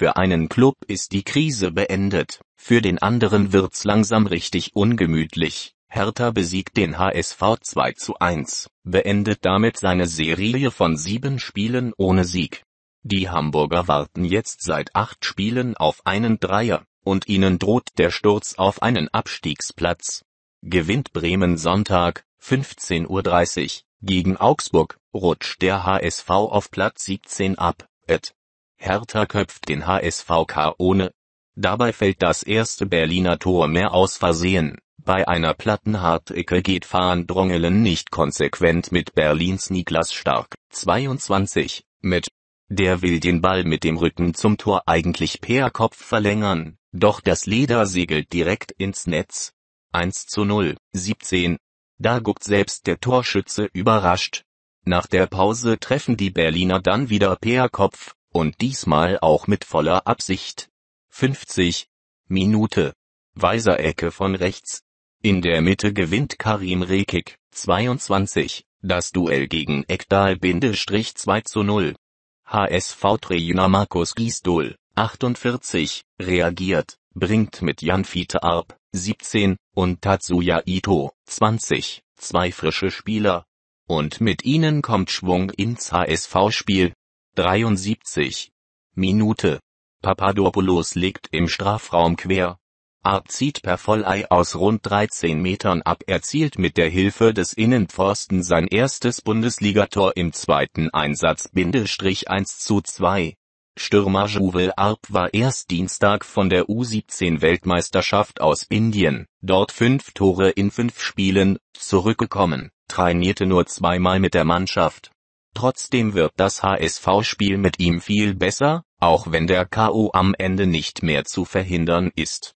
Für einen Club ist die Krise beendet, für den anderen wird's langsam richtig ungemütlich. Hertha besiegt den HSV 2 zu 1, beendet damit seine Serie von sieben Spielen ohne Sieg. Die Hamburger warten jetzt seit acht Spielen auf einen Dreier, und ihnen droht der Sturz auf einen Abstiegsplatz. Gewinnt Bremen Sonntag, 15.30 Uhr, gegen Augsburg, rutscht der HSV auf Platz 17 ab. Et Hertha köpft den HSVK ohne. Dabei fällt das erste Berliner Tor mehr aus Versehen. Bei einer platten Hartecke geht Van Drongelen nicht konsequent mit Berlins Niklas Stark, 22, mit. Der will den Ball mit dem Rücken zum Tor eigentlich per Kopf verlängern, doch das Leder segelt direkt ins Netz. 1 zu 0, 17. Da guckt selbst der Torschütze überrascht. Nach der Pause treffen die Berliner dann wieder per Kopf, und diesmal auch mit voller Absicht. 50. Minute. Weiser Ecke von rechts. In der Mitte gewinnt Karim Rekik, 22, das Duell gegen Ekdal-2 binde zu 0. HSV-Trainer Markus Giesdol, 48, reagiert, bringt mit Jan Fiete Arp, 17, und Tatsuya Ito, 20, zwei frische Spieler. Und mit ihnen kommt Schwung ins HSV-Spiel. 73. Minute. Papadopoulos liegt im Strafraum quer. Arp zieht per Volley aus rund 13 Metern ab. erzielt mit der Hilfe des Innenpfosten sein erstes Bundesligator im zweiten Einsatz. 1 zu 2. Stürmer Juvel Arp war erst Dienstag von der U17-Weltmeisterschaft aus Indien, dort fünf Tore in fünf Spielen, zurückgekommen, trainierte nur zweimal mit der Mannschaft. Trotzdem wird das HSV-Spiel mit ihm viel besser, auch wenn der KO am Ende nicht mehr zu verhindern ist